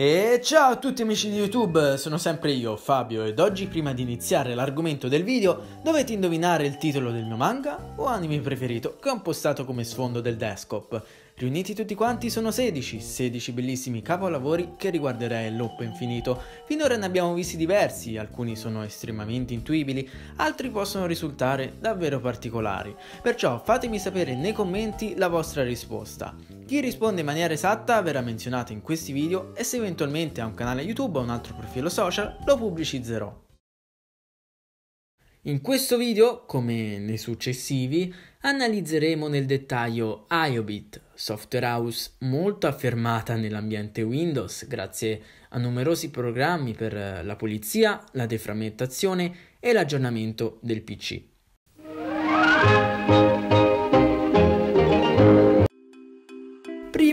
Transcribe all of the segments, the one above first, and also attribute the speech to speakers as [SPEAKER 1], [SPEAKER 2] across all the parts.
[SPEAKER 1] E ciao a tutti amici di YouTube, sono sempre io, Fabio, ed oggi prima di iniziare l'argomento del video dovete indovinare il titolo del mio manga o anime preferito che ho impostato come sfondo del desktop. Riuniti tutti quanti sono 16, 16 bellissimi capolavori che riguarderei l'oppo infinito. Finora ne abbiamo visti diversi, alcuni sono estremamente intuibili, altri possono risultare davvero particolari. Perciò fatemi sapere nei commenti la vostra risposta. Chi risponde in maniera esatta verrà menzionato in questi video e se eventualmente ha un canale YouTube o un altro profilo social lo pubblicizzerò. In questo video, come nei successivi, analizzeremo nel dettaglio IOBIT, software house molto affermata nell'ambiente Windows grazie a numerosi programmi per eh, la pulizia, la deframmentazione e l'aggiornamento del PC.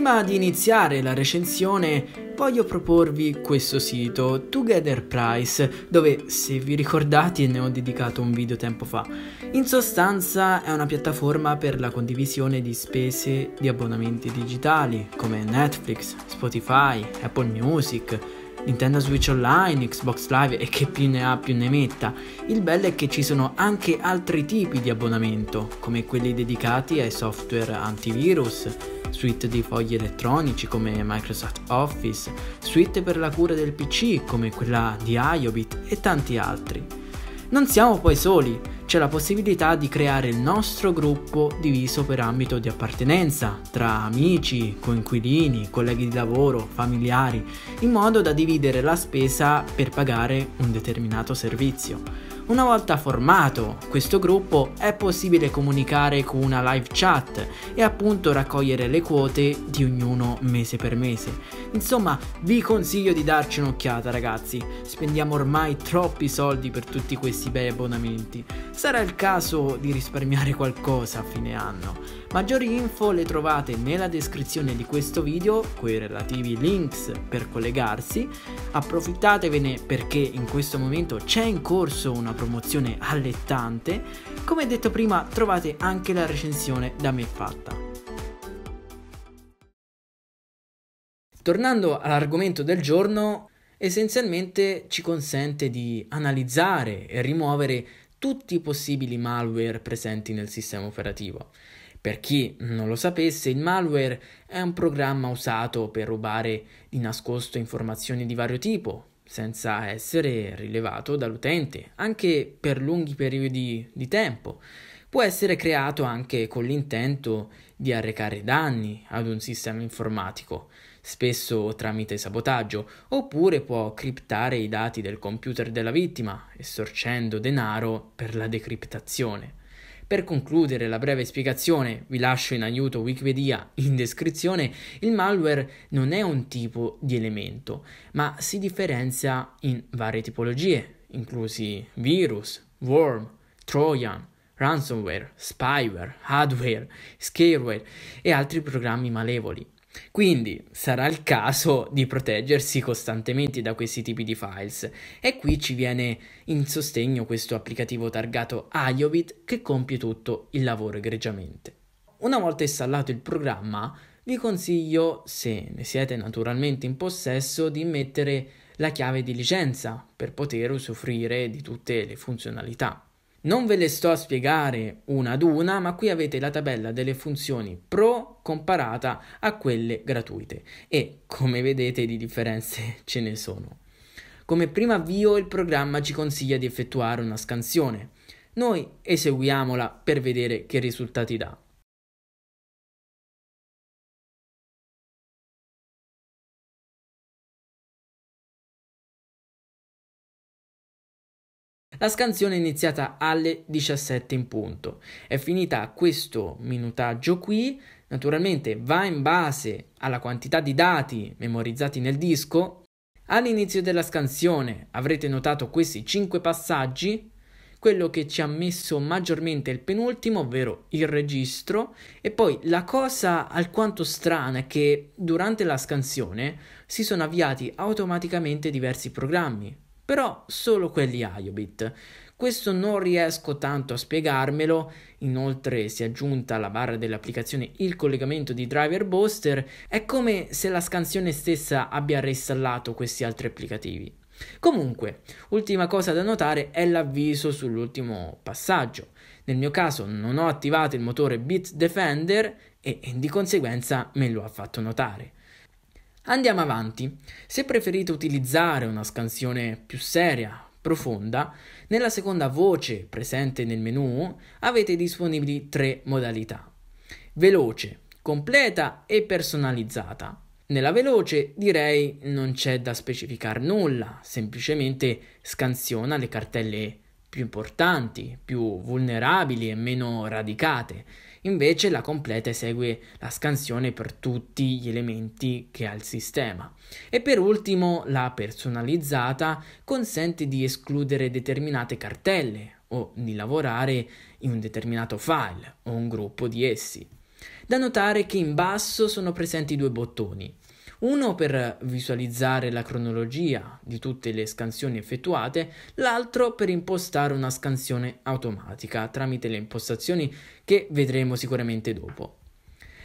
[SPEAKER 1] Prima di iniziare la recensione voglio proporvi questo sito, Together Price, dove se vi ricordate ne ho dedicato un video tempo fa. In sostanza è una piattaforma per la condivisione di spese di abbonamenti digitali come Netflix, Spotify, Apple Music, Nintendo Switch Online, Xbox Live e che più ne ha più ne metta. Il bello è che ci sono anche altri tipi di abbonamento, come quelli dedicati ai software antivirus suite di fogli elettronici come Microsoft Office, suite per la cura del PC come quella di Iobit e tanti altri. Non siamo poi soli, c'è la possibilità di creare il nostro gruppo diviso per ambito di appartenenza, tra amici, coinquilini, colleghi di lavoro, familiari, in modo da dividere la spesa per pagare un determinato servizio. Una volta formato questo gruppo è possibile comunicare con una live chat e appunto raccogliere le quote di ognuno mese per mese. Insomma, vi consiglio di darci un'occhiata ragazzi, spendiamo ormai troppi soldi per tutti questi bei abbonamenti. Sarà il caso di risparmiare qualcosa a fine anno. Maggiori info le trovate nella descrizione di questo video, coi relativi links per collegarsi. Approfittatevene perché in questo momento c'è in corso una promozione allettante. Come detto prima trovate anche la recensione da me fatta. Tornando all'argomento del giorno, essenzialmente ci consente di analizzare e rimuovere tutti i possibili malware presenti nel sistema operativo. Per chi non lo sapesse, il malware è un programma usato per rubare di nascosto informazioni di vario tipo, senza essere rilevato dall'utente, anche per lunghi periodi di tempo. Può essere creato anche con l'intento di arrecare danni ad un sistema informatico spesso tramite sabotaggio, oppure può criptare i dati del computer della vittima, estorcendo denaro per la decriptazione. Per concludere la breve spiegazione, vi lascio in aiuto Wikipedia in descrizione, il malware non è un tipo di elemento, ma si differenzia in varie tipologie, inclusi virus, worm, trojan, ransomware, spyware, hardware, scareware e altri programmi malevoli. Quindi sarà il caso di proteggersi costantemente da questi tipi di files e qui ci viene in sostegno questo applicativo targato iObit che compie tutto il lavoro egregiamente. Una volta installato il programma vi consiglio, se ne siete naturalmente in possesso, di mettere la chiave di licenza per poter usufruire di tutte le funzionalità. Non ve le sto a spiegare una ad una, ma qui avete la tabella delle funzioni pro comparata a quelle gratuite e come vedete di differenze ce ne sono. Come primo avvio il programma ci consiglia di effettuare una scansione. Noi eseguiamola per vedere che risultati dà. La scansione è iniziata alle 17 in punto. È finita questo minutaggio qui, naturalmente va in base alla quantità di dati memorizzati nel disco. All'inizio della scansione avrete notato questi 5 passaggi, quello che ci ha messo maggiormente il penultimo, ovvero il registro, e poi la cosa alquanto strana è che durante la scansione si sono avviati automaticamente diversi programmi, però solo quelli iobit. Questo non riesco tanto a spiegarmelo, inoltre si è aggiunta alla barra dell'applicazione il collegamento di driver booster, è come se la scansione stessa abbia reinstallato questi altri applicativi. Comunque, ultima cosa da notare è l'avviso sull'ultimo passaggio. Nel mio caso non ho attivato il motore Bit Defender e di conseguenza me lo ha fatto notare. Andiamo avanti. Se preferite utilizzare una scansione più seria, profonda, nella seconda voce presente nel menu avete disponibili tre modalità. Veloce, completa e personalizzata. Nella veloce direi non c'è da specificare nulla, semplicemente scansiona le cartelle più importanti, più vulnerabili e meno radicate Invece la completa esegue la scansione per tutti gli elementi che ha il sistema. E per ultimo la personalizzata consente di escludere determinate cartelle o di lavorare in un determinato file o un gruppo di essi. Da notare che in basso sono presenti due bottoni, uno per visualizzare la cronologia di tutte le scansioni effettuate, l'altro per impostare una scansione automatica tramite le impostazioni che vedremo sicuramente dopo.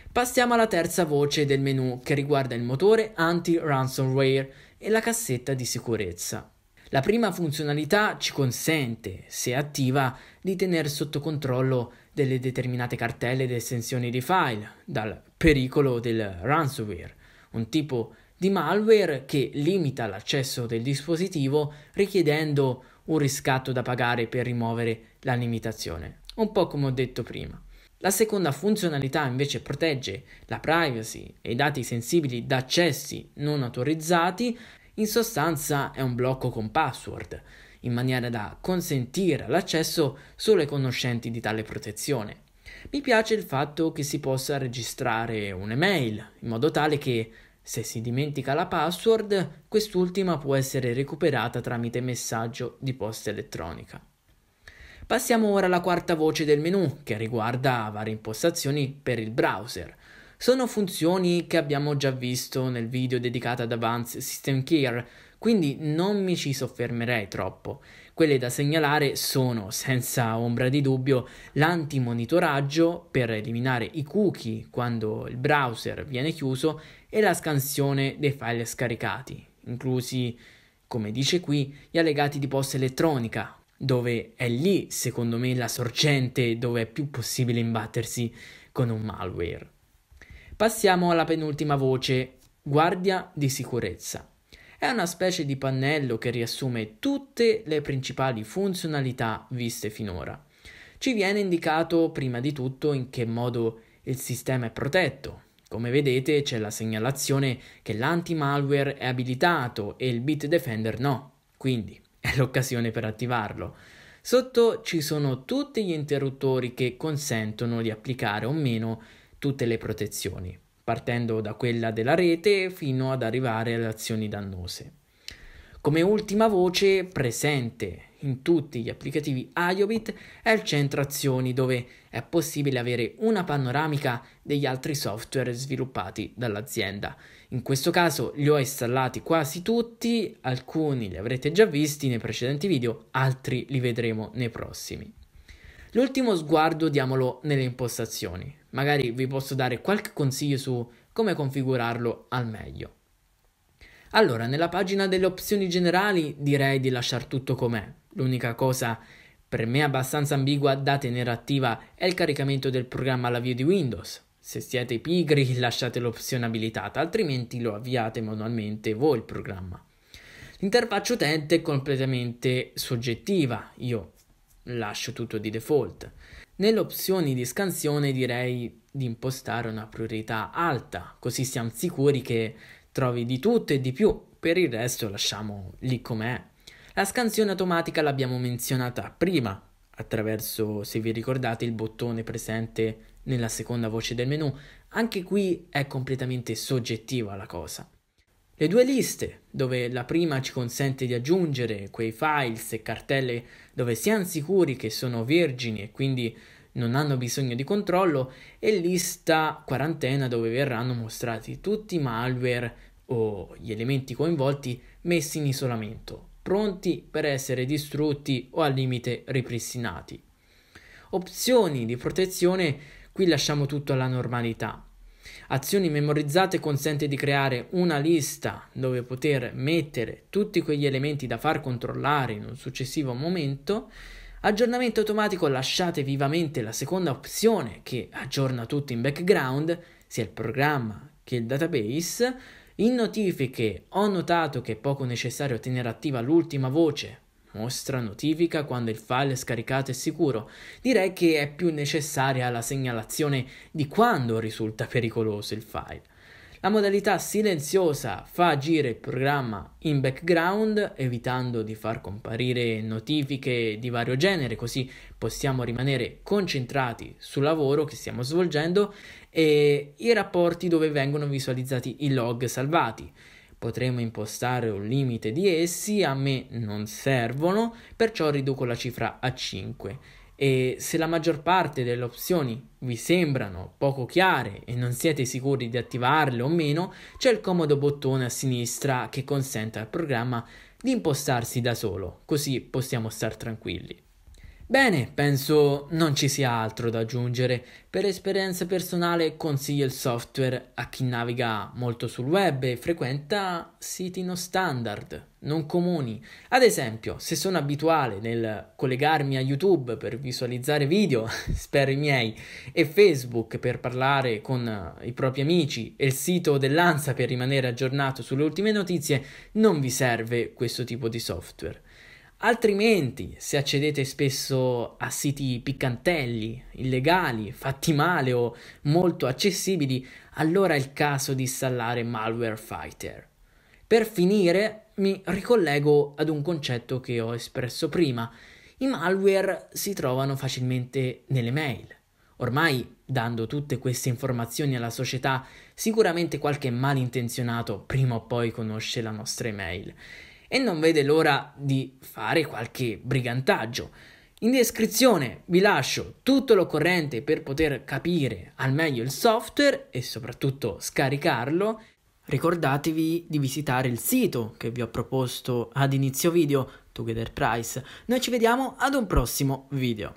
[SPEAKER 1] Passiamo alla terza voce del menu che riguarda il motore anti-ransomware e la cassetta di sicurezza. La prima funzionalità ci consente, se attiva, di tenere sotto controllo delle determinate cartelle ed estensioni di file dal pericolo del ransomware un tipo di malware che limita l'accesso del dispositivo richiedendo un riscatto da pagare per rimuovere la limitazione, un po' come ho detto prima. La seconda funzionalità invece protegge la privacy e i dati sensibili da accessi non autorizzati, in sostanza è un blocco con password, in maniera da consentire l'accesso solo ai conoscenti di tale protezione. Mi piace il fatto che si possa registrare un'email, in modo tale che se si dimentica la password, quest'ultima può essere recuperata tramite messaggio di posta elettronica. Passiamo ora alla quarta voce del menu, che riguarda varie impostazioni per il browser. Sono funzioni che abbiamo già visto nel video dedicato ad Advanced System Care, quindi non mi ci soffermerei troppo. Quelle da segnalare sono, senza ombra di dubbio, l'antimonitoraggio per eliminare i cookie quando il browser viene chiuso e la scansione dei file scaricati, inclusi, come dice qui, gli allegati di posta elettronica, dove è lì, secondo me, la sorgente dove è più possibile imbattersi con un malware. Passiamo alla penultima voce, guardia di sicurezza. È una specie di pannello che riassume tutte le principali funzionalità viste finora. Ci viene indicato prima di tutto in che modo il sistema è protetto. Come vedete c'è la segnalazione che l'anti-malware è abilitato e il Bitdefender no, quindi è l'occasione per attivarlo. Sotto ci sono tutti gli interruttori che consentono di applicare o meno tutte le protezioni partendo da quella della rete fino ad arrivare alle azioni dannose. Come ultima voce presente in tutti gli applicativi iObit è il centro azioni dove è possibile avere una panoramica degli altri software sviluppati dall'azienda. In questo caso li ho installati quasi tutti, alcuni li avrete già visti nei precedenti video, altri li vedremo nei prossimi. L'ultimo sguardo diamolo nelle impostazioni. Magari vi posso dare qualche consiglio su come configurarlo al meglio. Allora, nella pagina delle opzioni generali direi di lasciare tutto com'è. L'unica cosa per me abbastanza ambigua da tenere attiva è il caricamento del programma all'avvio di Windows. Se siete pigri lasciate l'opzione abilitata, altrimenti lo avviate manualmente voi il programma. L'interfaccia utente è completamente soggettiva. Io lascio tutto di default. Nelle opzioni di scansione direi di impostare una priorità alta, così siamo sicuri che trovi di tutto e di più, per il resto lasciamo lì com'è. La scansione automatica l'abbiamo menzionata prima, attraverso, se vi ricordate, il bottone presente nella seconda voce del menu. Anche qui è completamente soggettiva la cosa. Le due liste, dove la prima ci consente di aggiungere quei files e cartelle dove siamo sicuri che sono vergini e quindi non hanno bisogno di controllo, e lista quarantena dove verranno mostrati tutti i malware o gli elementi coinvolti messi in isolamento, pronti per essere distrutti o al limite ripristinati. Opzioni di protezione, qui lasciamo tutto alla normalità, Azioni memorizzate consente di creare una lista dove poter mettere tutti quegli elementi da far controllare in un successivo momento. Aggiornamento automatico lasciate vivamente la seconda opzione che aggiorna tutto in background, sia il programma che il database. In notifiche ho notato che è poco necessario tenere attiva l'ultima voce Mostra notifica quando il file scaricato è sicuro. Direi che è più necessaria la segnalazione di quando risulta pericoloso il file. La modalità silenziosa fa agire il programma in background, evitando di far comparire notifiche di vario genere, così possiamo rimanere concentrati sul lavoro che stiamo svolgendo e i rapporti dove vengono visualizzati i log salvati. Potremo impostare un limite di essi, a me non servono, perciò riduco la cifra a 5. E se la maggior parte delle opzioni vi sembrano poco chiare e non siete sicuri di attivarle o meno, c'è il comodo bottone a sinistra che consente al programma di impostarsi da solo, così possiamo star tranquilli. Bene, penso non ci sia altro da aggiungere. Per esperienza personale consiglio il software a chi naviga molto sul web e frequenta siti non standard, non comuni. Ad esempio, se sono abituale nel collegarmi a YouTube per visualizzare video, spero i miei, e Facebook per parlare con i propri amici e il sito dell'ANSA per rimanere aggiornato sulle ultime notizie, non vi serve questo tipo di software. Altrimenti, se accedete spesso a siti piccantelli, illegali, fatti male o molto accessibili, allora è il caso di installare Malware Fighter. Per finire, mi ricollego ad un concetto che ho espresso prima. I malware si trovano facilmente nelle mail. Ormai, dando tutte queste informazioni alla società, sicuramente qualche malintenzionato prima o poi conosce la nostra email e non vede l'ora di fare qualche brigantaggio. In descrizione vi lascio tutto l'occorrente per poter capire al meglio il software e soprattutto scaricarlo. Ricordatevi di visitare il sito che vi ho proposto ad inizio video, Together Price. Noi ci vediamo ad un prossimo video.